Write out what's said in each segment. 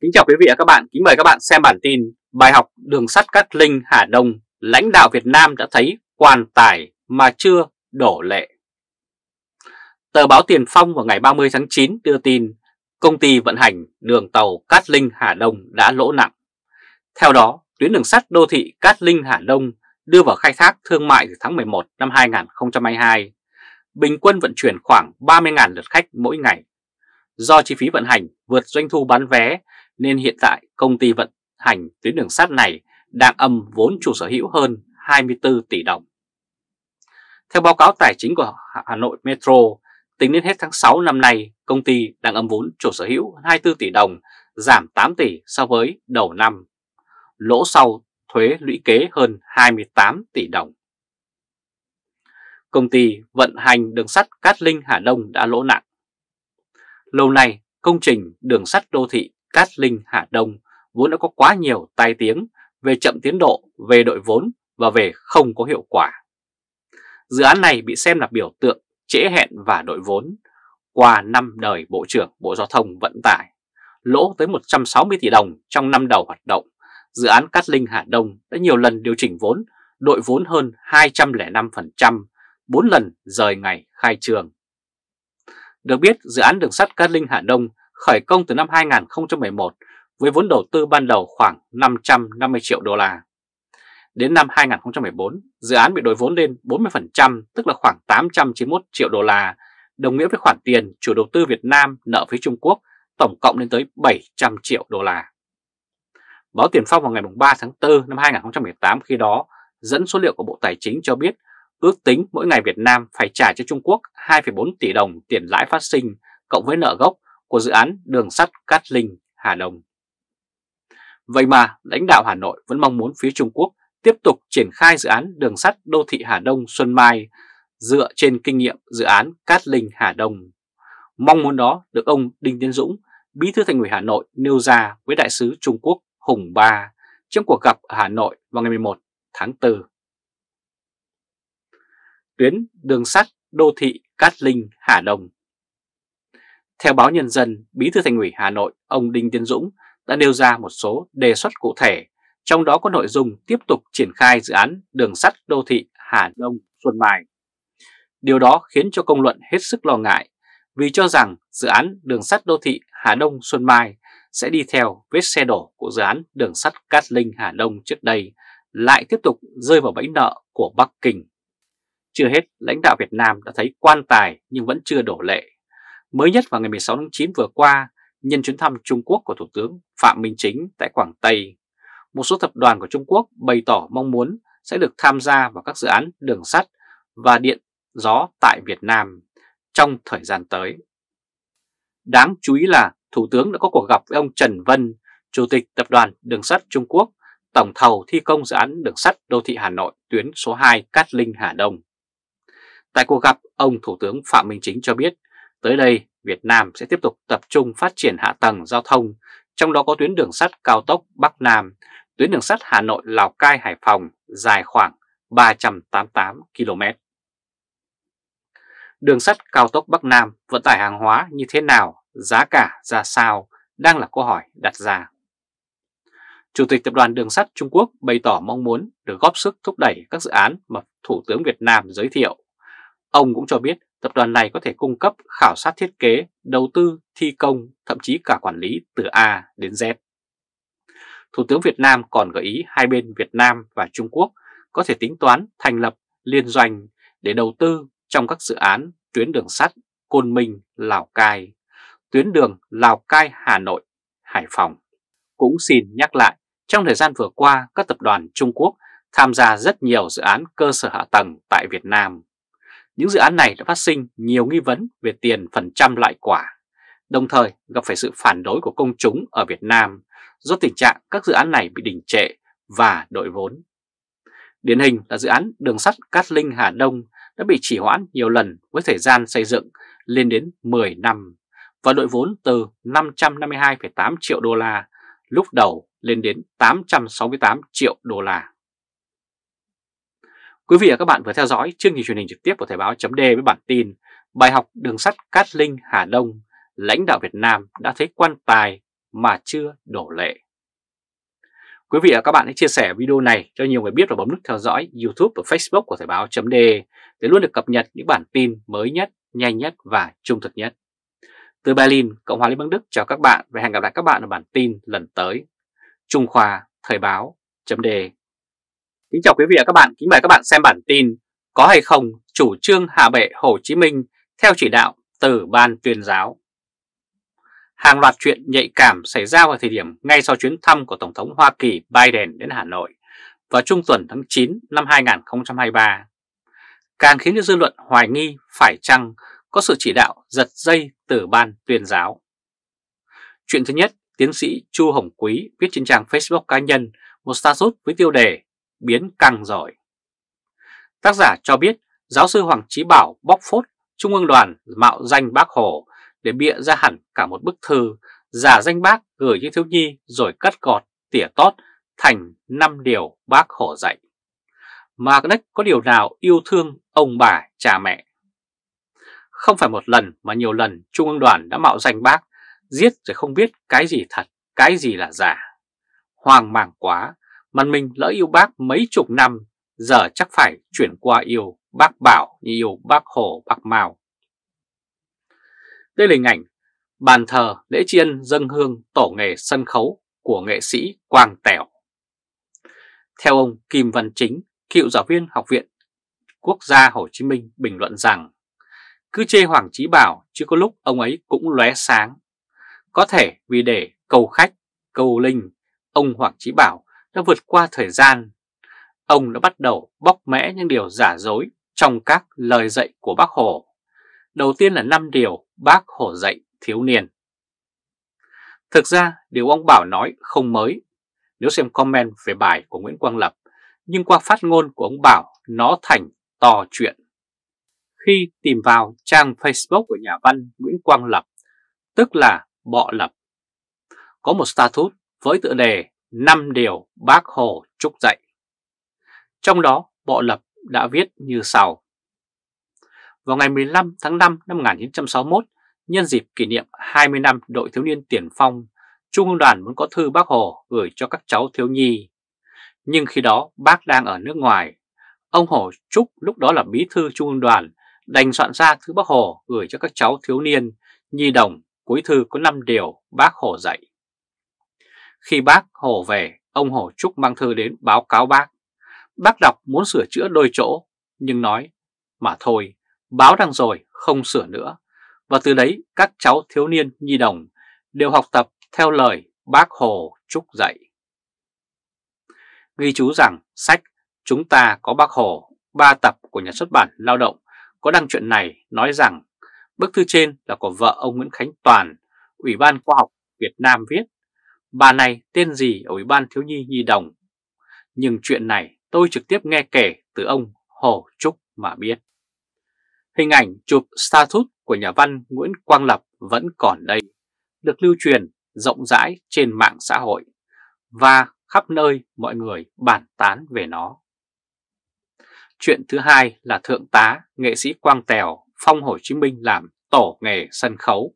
Kính chào quý vị và các bạn, kính mời các bạn xem bản tin Bài học đường sắt Cát Linh Hà Đông Lãnh đạo Việt Nam đã thấy quan tài mà chưa đổ lệ Tờ báo Tiền Phong vào ngày 30 tháng 9 đưa tin Công ty vận hành đường tàu Cát Linh Hà Đông đã lỗ nặng Theo đó, tuyến đường sắt đô thị Cát Linh Hà Đông đưa vào khai thác thương mại từ tháng 11 năm 2022 Bình quân vận chuyển khoảng 30.000 lượt khách mỗi ngày Do chi phí vận hành vượt doanh thu bán vé nên hiện tại công ty vận hành tuyến đường sắt này đang âm vốn chủ sở hữu hơn 24 tỷ đồng. Theo báo cáo tài chính của Hà Nội Metro, tính đến hết tháng 6 năm nay, công ty đang âm vốn chủ sở hữu 24 tỷ đồng, giảm 8 tỷ so với đầu năm. Lỗ sau thuế lũy kế hơn 28 tỷ đồng. Công ty vận hành đường sắt Cát Linh Hà Đông đã lỗ nặng. Lâu nay, công trình đường sắt đô thị Cát Linh Hà Đông vốn đã có quá nhiều tai tiếng về chậm tiến độ, về đội vốn và về không có hiệu quả. Dự án này bị xem là biểu tượng trễ hẹn và đội vốn qua năm đời Bộ trưởng Bộ Giao thông Vận tải, lỗ tới 160 tỷ đồng trong năm đầu hoạt động. Dự án Cát Linh Hà Đông đã nhiều lần điều chỉnh vốn, đội vốn hơn 205%, 4 lần rời ngày khai trường. Được biết, dự án đường sắt Cát Linh Hà Đông khởi công từ năm 2011 với vốn đầu tư ban đầu khoảng 550 triệu đô la. Đến năm 2014, dự án bị đổi vốn lên 40%, tức là khoảng 891 triệu đô la, đồng nghĩa với khoản tiền chủ đầu tư Việt Nam nợ với Trung Quốc tổng cộng lên tới 700 triệu đô la. Báo Tiền Phong vào ngày 3 tháng 4 năm 2018 khi đó dẫn số liệu của Bộ Tài chính cho biết ước tính mỗi ngày Việt Nam phải trả cho Trung Quốc 2,4 tỷ đồng tiền lãi phát sinh cộng với nợ gốc của dự án đường sắt Cát Linh, Hà Đông. Vậy mà lãnh đạo Hà Nội vẫn mong muốn phía Trung Quốc tiếp tục triển khai dự án đường sắt đô thị Hà Đông Xuân Mai dựa trên kinh nghiệm dự án Cát Linh Hà Đông. Mong muốn đó được ông Đinh Tiến Dũng, Bí thư Thành ủy Hà Nội nêu ra với đại sứ Trung Quốc Hùng Ba trong cuộc gặp ở Hà Nội vào ngày 11 tháng 4. Tuyến đường sắt đô thị Cát Linh Hà Đông theo báo Nhân dân, Bí thư Thành ủy Hà Nội ông Đinh Tiến Dũng đã nêu ra một số đề xuất cụ thể, trong đó có nội dung tiếp tục triển khai dự án đường sắt đô thị Hà Đông Xuân Mai. Điều đó khiến cho công luận hết sức lo ngại vì cho rằng dự án đường sắt đô thị Hà Đông Xuân Mai sẽ đi theo vết xe đổ của dự án đường sắt Cát Linh Hà Đông trước đây lại tiếp tục rơi vào bẫy nợ của Bắc Kinh. Chưa hết, lãnh đạo Việt Nam đã thấy quan tài nhưng vẫn chưa đổ lệ mới nhất vào ngày 16 tháng 9 vừa qua nhân chuyến thăm Trung Quốc của Thủ tướng Phạm Minh Chính tại Quảng Tây. Một số tập đoàn của Trung Quốc bày tỏ mong muốn sẽ được tham gia vào các dự án đường sắt và điện gió tại Việt Nam trong thời gian tới. Đáng chú ý là Thủ tướng đã có cuộc gặp với ông Trần Vân, Chủ tịch Tập đoàn Đường sắt Trung Quốc, tổng thầu thi công dự án đường sắt đô thị Hà Nội tuyến số 2 Cát Linh Hà Đông. Tại cuộc gặp, ông Thủ tướng Phạm Minh Chính cho biết Tới đây, Việt Nam sẽ tiếp tục tập trung phát triển hạ tầng giao thông, trong đó có tuyến đường sắt cao tốc Bắc Nam, tuyến đường sắt Hà Nội Lào Cai Hải Phòng dài khoảng 388 km. Đường sắt cao tốc Bắc Nam vận tải hàng hóa như thế nào, giá cả ra sao đang là câu hỏi đặt ra. Chủ tịch Tập đoàn Đường sắt Trung Quốc bày tỏ mong muốn được góp sức thúc đẩy các dự án mà Thủ tướng Việt Nam giới thiệu. Ông cũng cho biết tập đoàn này có thể cung cấp khảo sát thiết kế, đầu tư, thi công, thậm chí cả quản lý từ A đến Z. Thủ tướng Việt Nam còn gợi ý hai bên Việt Nam và Trung Quốc có thể tính toán thành lập liên doanh để đầu tư trong các dự án tuyến đường sắt Côn Minh, Lào Cai, tuyến đường Lào Cai, Hà Nội, Hải Phòng. Cũng xin nhắc lại, trong thời gian vừa qua, các tập đoàn Trung Quốc tham gia rất nhiều dự án cơ sở hạ tầng tại Việt Nam những dự án này đã phát sinh nhiều nghi vấn về tiền phần trăm loại quả, đồng thời gặp phải sự phản đối của công chúng ở Việt Nam do tình trạng các dự án này bị đình trệ và đội vốn. Điển hình là dự án đường sắt Cát Linh Hà Đông đã bị trì hoãn nhiều lần với thời gian xây dựng lên đến 10 năm và đội vốn từ 552,8 triệu đô la lúc đầu lên đến 868 triệu đô la. Quý vị và các bạn vừa theo dõi chương trình truyền hình trực tiếp của Thời báo chấm với bản tin Bài học đường sắt Cát Linh Hà Đông, lãnh đạo Việt Nam đã thấy quan tài mà chưa đổ lệ. Quý vị và các bạn hãy chia sẻ video này cho nhiều người biết và bấm nút theo dõi YouTube và Facebook của Thời báo chấm để luôn được cập nhật những bản tin mới nhất, nhanh nhất và trung thực nhất. Từ Berlin, Cộng hòa Liên bang Đức chào các bạn và hẹn gặp lại các bạn ở bản tin lần tới. Trung Khoa Thời báo chấm đề Kính chào quý vị và các bạn, kính mời các bạn xem bản tin Có hay không chủ trương hạ bệ Hồ Chí Minh theo chỉ đạo từ Ban tuyên giáo Hàng loạt chuyện nhạy cảm xảy ra vào thời điểm ngay sau chuyến thăm của Tổng thống Hoa Kỳ Biden đến Hà Nội vào trung tuần tháng 9 năm 2023 Càng khiến cho dư luận hoài nghi phải chăng có sự chỉ đạo giật dây từ Ban tuyên giáo Chuyện thứ nhất, tiến sĩ Chu Hồng Quý viết trên trang Facebook cá nhân một status với tiêu đề biến căng rồi. Tác giả cho biết giáo sư Hoàng Chí Bảo bóc phốt Trung ương đoàn mạo danh bác Hồ để bịa ra hẳn cả một bức thư giả danh bác gửi cho thiếu nhi rồi cắt gọt, tỉa tót thành 5 điều bác Hồ dạy. Mà Đếch có điều nào yêu thương ông bà, cha mẹ. Không phải một lần mà nhiều lần Trung ương đoàn đã mạo danh bác, giết rồi không biết cái gì thật, cái gì là giả. Hoang mang quá, mà mình lỡ yêu bác mấy chục năm, giờ chắc phải chuyển qua yêu bác Bảo như yêu bác Hồ, bác Mao. Đây là hình ảnh bàn thờ lễ chiên dân hương tổ nghề sân khấu của nghệ sĩ Quang Tẻo. Theo ông Kim Văn Chính, cựu giáo viên Học viện Quốc gia Hồ Chí Minh bình luận rằng cứ chê Hoàng Chí Bảo chứ có lúc ông ấy cũng lóe sáng. Có thể vì để cầu khách, cầu linh, ông Hoàng Chí Bảo đã vượt qua thời gian. Ông đã bắt đầu bóc mẽ những điều giả dối trong các lời dạy của bác Hồ. Đầu tiên là 5 điều bác Hồ dạy thiếu niên. Thực ra, điều ông Bảo nói không mới. Nếu xem comment về bài của Nguyễn Quang Lập, nhưng qua phát ngôn của ông Bảo, nó thành to chuyện. Khi tìm vào trang Facebook của nhà văn Nguyễn Quang Lập, tức là Bọ Lập, có một status với tựa đề 5 điều bác Hồ chúc dạy. Trong đó, Bộ Lập đã viết như sau. Vào ngày 15 tháng 5 năm 1961, nhân dịp kỷ niệm 20 năm đội thiếu niên tiền phong, Trung ương đoàn muốn có thư bác Hồ gửi cho các cháu thiếu nhi. Nhưng khi đó bác đang ở nước ngoài. Ông Hồ Trúc lúc đó là bí thư Trung ương đoàn, đành soạn ra thư bác Hồ gửi cho các cháu thiếu niên, nhi đồng, cuối thư có 5 điều bác Hồ dạy. Khi bác Hồ về, ông Hồ Trúc mang thư đến báo cáo bác. Bác đọc muốn sửa chữa đôi chỗ, nhưng nói, mà thôi, báo đăng rồi, không sửa nữa. Và từ đấy các cháu thiếu niên nhi đồng đều học tập theo lời bác Hồ Trúc dạy. Ghi chú rằng sách Chúng ta có bác Hồ, ba tập của nhà xuất bản Lao động có đăng chuyện này nói rằng bức thư trên là của vợ ông Nguyễn Khánh Toàn, Ủy ban Khoa học Việt Nam viết bà này tên gì ở Ủy ban Thiếu nhi Nhi Đồng. Nhưng chuyện này tôi trực tiếp nghe kể từ ông Hồ Trúc mà biết. Hình ảnh chụp status của nhà văn Nguyễn Quang Lập vẫn còn đây, được lưu truyền rộng rãi trên mạng xã hội và khắp nơi mọi người bàn tán về nó. Chuyện thứ hai là Thượng tá nghệ sĩ Quang Tèo phong Hồ Chí Minh làm tổ nghề sân khấu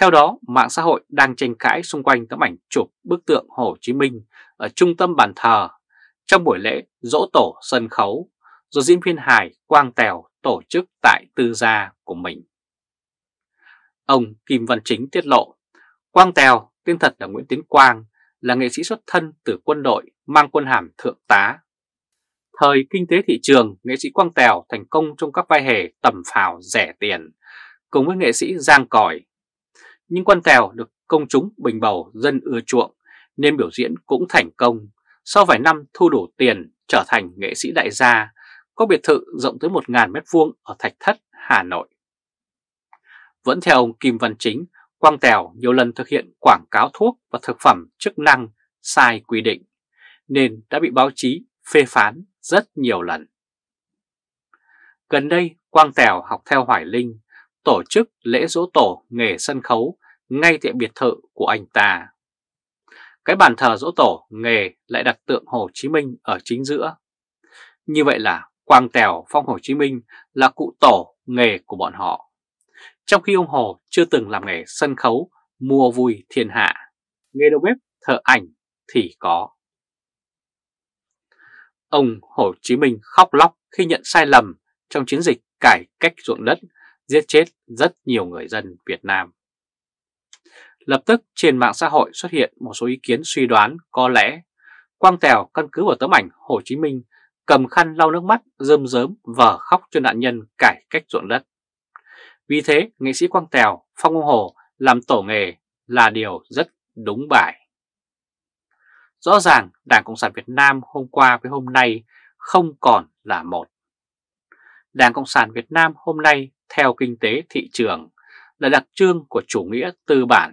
theo đó, mạng xã hội đang tranh cãi xung quanh tấm ảnh chụp bức tượng Hồ Chí Minh ở trung tâm bàn thờ trong buổi lễ dỗ tổ sân khấu do diễn viên Hải Quang Tèo tổ chức tại tư gia của mình. Ông Kim Văn Chính tiết lộ, Quang Tèo tên thật là Nguyễn Tiến Quang là nghệ sĩ xuất thân từ quân đội mang quân hàm thượng tá. Thời kinh tế thị trường, nghệ sĩ Quang Tèo thành công trong các vai hề tầm phào rẻ tiền, cùng với nghệ sĩ Giang Còi nhưng quan Tèo được công chúng bình bầu dân ưa chuộng nên biểu diễn cũng thành công. Sau vài năm thu đủ tiền trở thành nghệ sĩ đại gia, có biệt thự rộng tới 1.000 m2 ở Thạch Thất, Hà Nội. Vẫn theo ông Kim Văn Chính, Quang Tèo nhiều lần thực hiện quảng cáo thuốc và thực phẩm chức năng sai quy định, nên đã bị báo chí phê phán rất nhiều lần. Gần đây, Quang Tèo học theo Hoài Linh, tổ chức lễ dỗ tổ nghề sân khấu ngay tại biệt thự của anh ta. Cái bàn thờ dỗ tổ nghề lại đặt tượng Hồ Chí Minh ở chính giữa. Như vậy là Quang Tèo Phong Hồ Chí Minh là cụ tổ nghề của bọn họ. Trong khi ông Hồ chưa từng làm nghề sân khấu, mua vui thiên hạ, nghề đầu bếp thợ ảnh thì có. Ông Hồ Chí Minh khóc lóc khi nhận sai lầm trong chiến dịch cải cách ruộng đất, giết chết rất nhiều người dân Việt Nam. Lập tức trên mạng xã hội xuất hiện một số ý kiến suy đoán có lẽ Quang Tèo căn cứ vào tấm ảnh Hồ Chí Minh cầm khăn lau nước mắt rơm rớm và khóc cho nạn nhân cải cách ruộng đất. Vì thế, nghệ sĩ Quang Tèo, Phong Ông Hồ làm tổ nghề là điều rất đúng bài. Rõ ràng Đảng Cộng sản Việt Nam hôm qua với hôm nay không còn là một. Đảng Cộng sản Việt Nam hôm nay theo kinh tế thị trường là đặc trưng của chủ nghĩa tư bản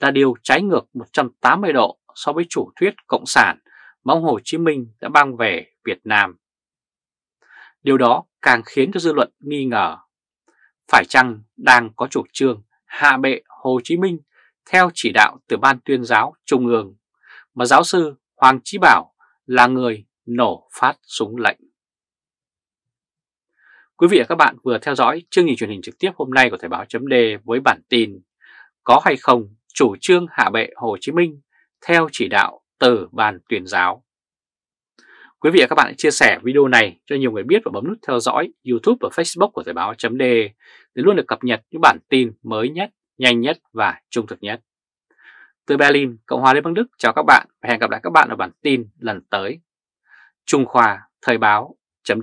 là điều trái ngược 180 độ so với chủ thuyết Cộng sản mà ông Hồ Chí Minh đã mang về Việt Nam. Điều đó càng khiến cho dư luận nghi ngờ. Phải chăng đang có chủ trương hạ bệ Hồ Chí Minh theo chỉ đạo từ Ban tuyên giáo Trung ương mà giáo sư Hoàng Chí Bảo là người nổ phát súng lệnh. Quý vị và các bạn vừa theo dõi chương trình truyền hình trực tiếp hôm nay của Thời báo chấm với bản tin Có hay không chủ trương hạ bệ Hồ Chí Minh theo chỉ đạo từ ban tuyển giáo. Quý vị và các bạn hãy chia sẻ video này cho nhiều người biết và bấm nút theo dõi YouTube và Facebook của Thời báo chấm để luôn được cập nhật những bản tin mới nhất, nhanh nhất và trung thực nhất. Từ Berlin, Cộng hòa Liên bang Đức chào các bạn và hẹn gặp lại các bạn ở bản tin lần tới. Trung Khoa Thời báo chấm